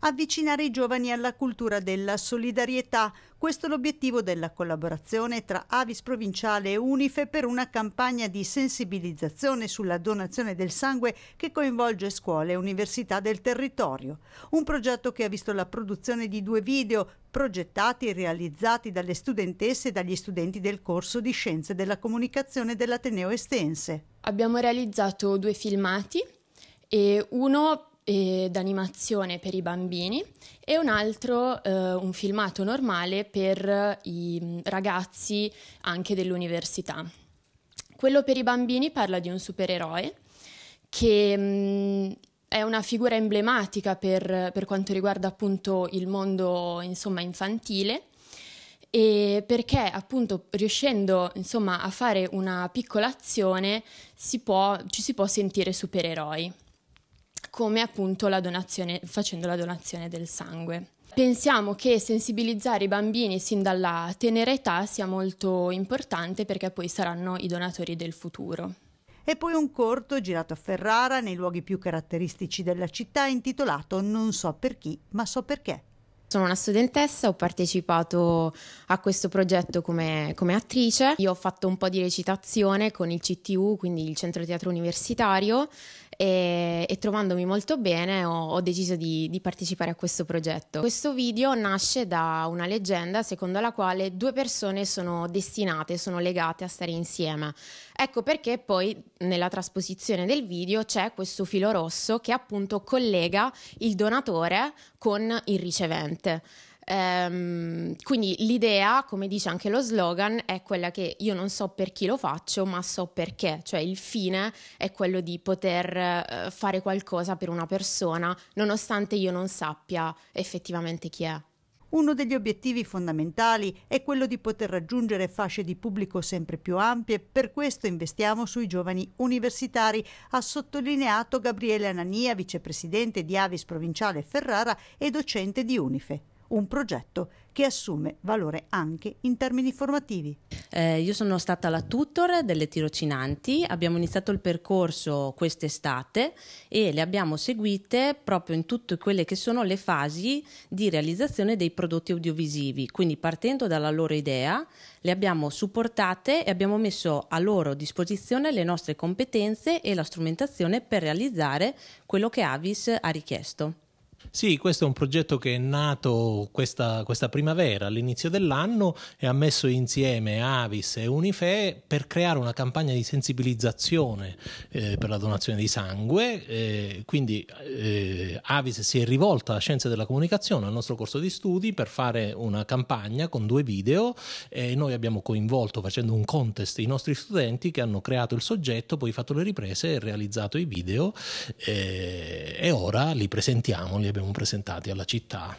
avvicinare i giovani alla cultura della solidarietà. Questo è l'obiettivo della collaborazione tra Avis Provinciale e Unife per una campagna di sensibilizzazione sulla donazione del sangue che coinvolge scuole e università del territorio. Un progetto che ha visto la produzione di due video progettati e realizzati dalle studentesse e dagli studenti del corso di Scienze della Comunicazione dell'Ateneo Estense. Abbiamo realizzato due filmati e uno d'animazione per i bambini e un altro, eh, un filmato normale per i mm, ragazzi anche dell'università. Quello per i bambini parla di un supereroe che mh, mm, è una figura emblematica per, per, quanto riguarda appunto il mondo insomma, infantile e perché appunto riuscendo insomma, a fare una piccola azione si può, ci si può sentire supereroi come appunto la donazione, facendo la donazione del sangue. Pensiamo che sensibilizzare i bambini sin dalla tenera età sia molto importante perché poi saranno i donatori del futuro. E poi un corto girato a Ferrara nei luoghi più caratteristici della città intitolato Non so per chi, ma so perché. Sono una studentessa, ho partecipato a questo progetto come, come, attrice. Io ho fatto un po' di recitazione con il CTU, quindi il Centro Teatro Universitario, e, e trovandomi molto bene ho, ho deciso di, di, partecipare a questo progetto. Questo video nasce da una leggenda secondo la quale due persone sono destinate, sono legate a stare insieme. Ecco perché poi nella trasposizione del video c'è questo filo rosso che appunto collega il donatore con il ricevente. Ehm, quindi l'idea, come dice anche lo slogan, è quella che io non so per chi lo faccio, ma so perché, cioè il fine è quello di poter eh, fare qualcosa per una persona, nonostante io non sappia effettivamente chi è. Uno degli obiettivi fondamentali è quello di poter raggiungere fasce di pubblico sempre più ampie, per questo investiamo sui giovani universitari, ha sottolineato Gabriele Anania, vicepresidente di Avis Provinciale Ferrara e docente di Unife un progetto che assume valore anche in termini formativi. Eh, io sono stata la tutor delle tirocinanti, abbiamo iniziato il percorso quest'estate e le abbiamo seguite proprio in tutte quelle che sono le fasi di realizzazione dei prodotti audiovisivi, quindi partendo dalla loro idea le abbiamo supportate e abbiamo messo a loro disposizione le nostre competenze e la strumentazione per realizzare quello che Avis ha richiesto. Sì, questo è un progetto che è nato questa, questa, primavera, all'inizio dell'anno, e ha messo insieme Avis e Unife per creare una campagna di sensibilizzazione eh, per la donazione di sangue. Eh, quindi eh, Avis si è rivolta alla scienza della comunicazione, al nostro corso di studi, per fare una campagna con due video e noi abbiamo coinvolto facendo un contest i nostri studenti che hanno creato il soggetto, poi fatto le riprese, e realizzato i video eh, e ora li presentiamo, li abbiamo presentati alla città